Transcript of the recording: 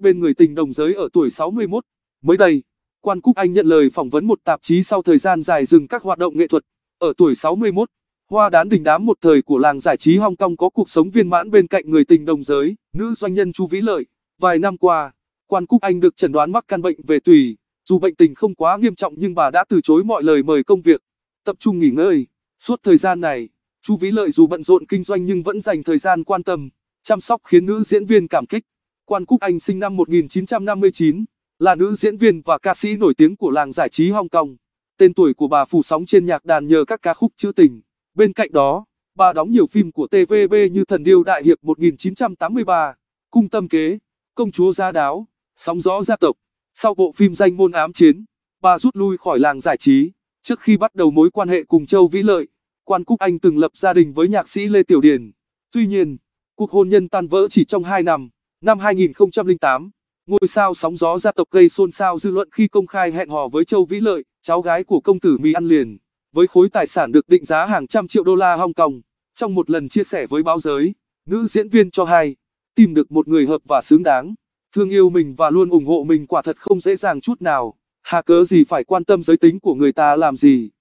bên người tình đồng giới ở tuổi 61. Mới đây, Quan Cúc Anh nhận lời phỏng vấn một tạp chí sau thời gian dài dừng các hoạt động nghệ thuật. Ở tuổi 61, Hoa đán đình đám một thời của làng giải trí Hong Kong có cuộc sống viên mãn bên cạnh người tình đồng giới, nữ doanh nhân Chu Vĩ Lợi. Vài năm qua, Quan Cúc Anh được chẩn đoán mắc căn bệnh về tùy, dù bệnh tình không quá nghiêm trọng nhưng bà đã từ chối mọi lời mời công việc, tập trung nghỉ ngơi. Suốt thời gian này, Chu Vĩ Lợi dù bận rộn kinh doanh nhưng vẫn dành thời gian quan tâm, chăm sóc khiến nữ diễn viên cảm kích. Quan Cúc Anh sinh năm 1959, là nữ diễn viên và ca sĩ nổi tiếng của làng giải trí Hong Kong. Tên tuổi của bà phủ sóng trên nhạc đàn nhờ các ca khúc trữ tình. Bên cạnh đó, bà đóng nhiều phim của TVB như Thần Điêu Đại Hiệp 1983, Cung Tâm Kế, Công Chúa Gia Đáo, Sóng Gió Gia Tộc. Sau bộ phim danh môn ám chiến, bà rút lui khỏi làng giải trí. Trước khi bắt đầu mối quan hệ cùng Châu Vĩ Lợi, Quan Cúc Anh từng lập gia đình với nhạc sĩ Lê Tiểu Điền. Tuy nhiên, cuộc hôn nhân tan vỡ chỉ trong 2 năm. Năm 2008, ngôi sao sóng gió gia tộc gây xôn xao dư luận khi công khai hẹn hò với Châu Vĩ Lợi, cháu gái của công tử Mì ăn liền, với khối tài sản được định giá hàng trăm triệu đô la Hong Kong. Trong một lần chia sẻ với báo giới, nữ diễn viên cho hay, tìm được một người hợp và xứng đáng, thương yêu mình và luôn ủng hộ mình quả thật không dễ dàng chút nào, hà cớ gì phải quan tâm giới tính của người ta làm gì.